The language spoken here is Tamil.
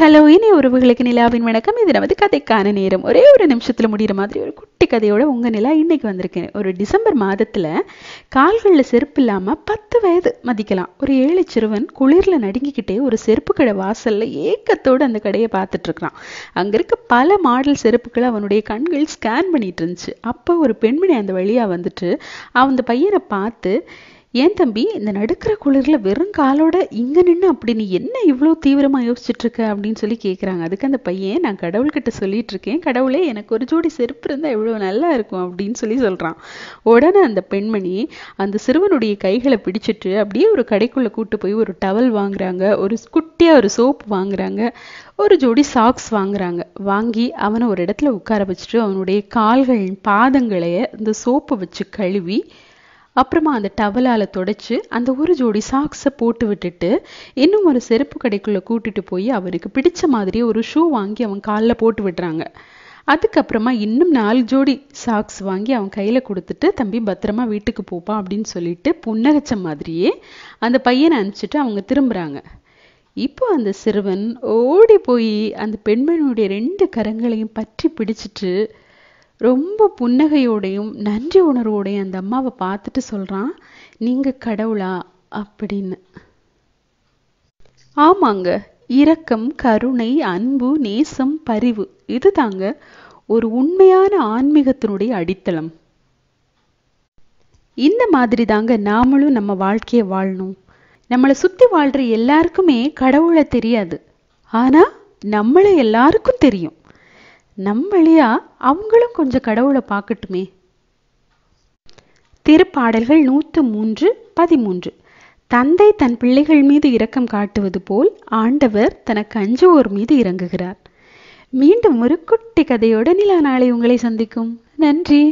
ஹலோ இனி உறவுகளுக்கு நிலாவின் வணக்கம் இது நமது கதைக்கான நேரம் ஒரே ஒரு நிமிஷத்தில் முடிகிற மாதிரி ஒரு குட்டி கதையோட உங்கள் நிலா இன்றைக்கி வந்திருக்கேன் ஒரு டிசம்பர் மாதத்தில் கால்களில் செருப்பு இல்லாமல் பத்து வயது மதிக்கலாம் ஒரு ஏழு சிறுவன் குளிரில் நடுங்கிக்கிட்டே ஒரு செருப்பு கடை வாசலில் ஏக்கத்தோடு அந்த கடையை இருக்கிறான் அங்கே இருக்க பல மாடல் செருப்புகளை அவனுடைய கண்கள் ஸ்கேன் பண்ணிகிட்டு இருந்துச்சு அப்போ ஒரு பெண்மணி அந்த வழியா வந்துட்டு அவன் பையனை பார்த்து ஏன் தம்பி இந்த நடுக்கிற குளிரில் வெறும் காலோட இங்கே நின்று அப்படி நீ என்ன இவ்வளோ தீவிரமாக இருக்க அப்படின்னு சொல்லி கேட்குறாங்க அதுக்கு அந்த பையன் நான் கடவுள்கிட்ட சொல்லிட்டு இருக்கேன் கடவுளே எனக்கு ஒரு ஜோடி செருப்பு இருந்தால் எவ்வளோ நல்லா இருக்கும் அப்படின்னு சொல்லி சொல்கிறான் உடனே அந்த பெண்மணி அந்த சிறுவனுடைய கைகளை பிடிச்சிட்டு அப்படியே ஒரு கடைக்குள்ளே கூட்டு போய் ஒரு டவல் வாங்குறாங்க ஒரு குட்டியாக ஒரு சோப்பு வாங்குறாங்க ஒரு ஜோடி சாக்ஸ் வாங்குறாங்க வாங்கி அவனை ஒரு இடத்துல உட்கார வச்சுட்டு அவனுடைய கால்கள் பாதங்களைய இந்த சோப்பு வச்சு கழுவி அப்புறமா அந்த டவலால் தொடச்சு அந்த ஒரு ஜோடி சாக்ஸை போட்டு விட்டுட்டு இன்னும் ஒரு செருப்பு கடைக்குள்ளே கூட்டிகிட்டு போய் அவருக்கு பிடிச்ச மாதிரி ஒரு ஷூ வாங்கி அவன் காலில் போட்டு விடுறாங்க அதுக்கப்புறமா இன்னும் நாலு ஜோடி சாக்ஸ் வாங்கி அவன் கையில் கொடுத்துட்டு தம்பி பத்திரமா வீட்டுக்கு போப்பா அப்படின்னு சொல்லிட்டு புன்னகச்ச மாதிரியே அந்த பையனை அனுப்பிச்சிட்டு அவங்க திரும்புகிறாங்க இப்போ அந்த சிறுவன் ஓடி போய் அந்த பெண்மணியுடைய ரெண்டு கரங்களையும் பற்றி பிடிச்சிட்டு ரொம்ப புன்னகையோடையும் நன்றி உணர்வோடையும் அந்த அம்மாவை பார்த்துட்டு சொல்கிறான் நீங்கள் கடவுளா அப்படின்னு ஆமாங்க இரக்கம் கருணை அன்பு நேசம் பரிவு இது தாங்க ஒரு உண்மையான ஆன்மீகத்தினுடைய அடித்தளம் இந்த மாதிரி தாங்க நாமளும் நம்ம வாழ்க்கையை வாழணும் நம்மளை சுற்றி வாழ்கிற எல்லாருக்குமே கடவுளை தெரியாது ஆனால் நம்மளை எல்லாருக்கும் தெரியும் நம் வழியா அவங்களும் கொஞ்சம் கடவுளை பார்க்கட்டுமே திருப்பாடல்கள் நூற்று மூன்று பதிமூன்று தந்தை தன் பிள்ளைகள் மீது இரக்கம் காட்டுவது போல் ஆண்டவர் தனக்கு அஞ்சுவோர் மீது இறங்குகிறார் மீண்டும் ஒரு குட்டி கதையோட நிலா நாளை உங்களை சந்திக்கும் நன்றி